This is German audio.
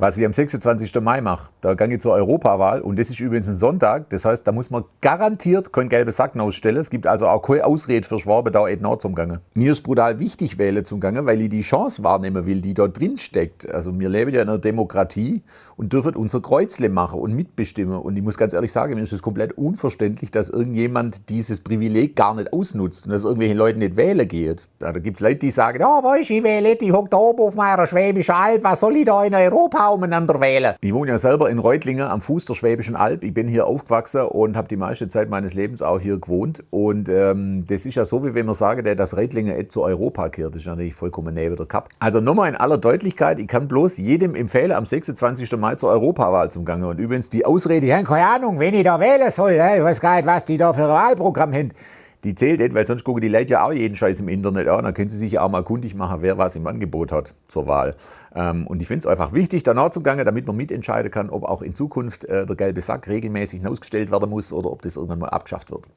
was ich am 26. Mai mache. Da gehe ich zur Europawahl und das ist übrigens ein Sonntag. Das heißt, da muss man garantiert kein gelbes Sacken ausstellen. Es gibt also auch keine Ausrede für Schwabe da eben zum Gange. Mir ist brutal wichtig, wählen zum Gange, weil ich die Chance wahrnehmen will, die da drin steckt. Also wir leben ja in einer Demokratie und dürfen unser Kreuzle machen und mitbestimmen. Und ich muss ganz ehrlich sagen, mir ist es komplett unverständlich, dass irgendjemand dieses Privileg gar nicht ausnutzt und dass irgendwelche Leute nicht wählen geht. Da gibt es Leute, die sagen, ja, oh, weißt du, ich wähle, ich hocke da oben auf meiner schwäbischen Alp, was soll ich da in Europa umeinander genau wählen. Ich wohne ja selber in Reutlingen am Fuß der Schwäbischen Alb. Ich bin hier aufgewachsen und habe die meiste Zeit meines Lebens auch hier gewohnt. Und ähm, das ist ja so, wie wenn man sagt, dass Reutlingen zu Europa kehrt. Das ist natürlich vollkommen neben der Cup. Also nochmal in aller Deutlichkeit, ich kann bloß jedem empfehlen, am 26. Mai zur Europawahl zu Gange. Und übrigens die Ausrede, ich habe keine Ahnung, wen ich da wählen soll. Ich weiß gar nicht, was die da für ein Wahlprogramm haben die zählt nicht, weil sonst gucken die Leute ja auch jeden Scheiß im Internet an. Dann können sie sich ja auch mal kundig machen, wer was im Angebot hat zur Wahl. Ähm, und ich finde es einfach wichtig, danach zu gehen, damit man mitentscheiden kann, ob auch in Zukunft äh, der gelbe Sack regelmäßig ausgestellt werden muss oder ob das irgendwann mal abgeschafft wird.